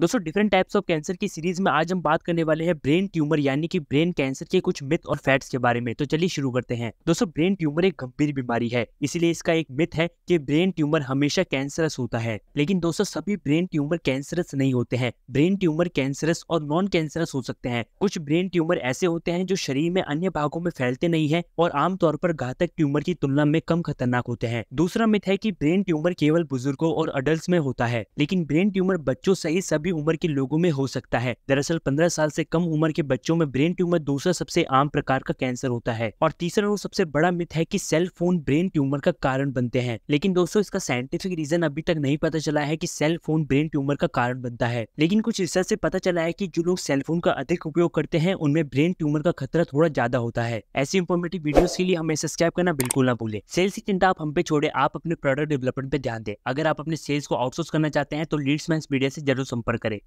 दोस्तों different types of cancer की series में आज हम बात करने वाले हैं ब्रेन ट्यूमर यानी कि ब्रेन कैंसर के कुछ मिथ और फैक्ट्स के बारे में तो चलिए शुरू करते हैं दोस्तों ब्रेन ट्यूमर एक गंभीर बीमारी है इसीलिए इसका एक मिथ है कि ब्रेन ट्यूमर हमेशा कैंसरस होता है लेकिन दोस्तों सभी ब्रेन ट्यूमर कैंसरस नहीं होते हैं ब्रेन ट्यूमर कैंसरस और नॉन कैंसरस हो सकते हैं कुछ ब्रेन ट्यूमर ऐसे होते हैं जो शरीर में अन्य भागों में फैलते नहीं है और आमतौर पर घातक ट्यूमर की तुलना में कम खतरनाक होते हैं दूसरा मिथ है की ब्रेन ट्यूमर केवल बुजुर्गो और अडल्ट में होता है लेकिन ब्रेन ट्यूमर बच्चों सहित सभी भी उम्र के लोगों में हो सकता है दरअसल पंद्रह साल से कम उम्र के बच्चों में ब्रेन ट्यूमर दूसरा सबसे आम प्रकार का कैंसर होता है और तीसरा और सबसे बड़ा मिथ है की सेल फोन ब्रेन ट्यूमर का कारण बनते हैं लेकिन दोस्तों इसका साइंटिफिक रीजन अभी तक नहीं पता चला है की सेल फोन ब्रेन ट्यूमर का कारण बनता है लेकिन कुछ रिसर्च ऐसी पता चला है की जो लोग सेलफोन का अधिक उपयोग करते हैं उनमें ब्रेन ट्यूमर का खतरा थोड़ा ज्यादा होता है ऐसी इन्फॉर्मेटिव वीडियो के लिए हमें सब्सक्राइब करना बिल्कुल ना भूले सेल्स की चिंता आप हम पे छोड़े आप अपने प्रोडक्ट डेवलपमेंट पे ध्यान दें अगर आप अपने सेल्स को आउटसोर्स करना चाहते हैं तो लीड्स मैं मीडिया से जरूर संपर्क करें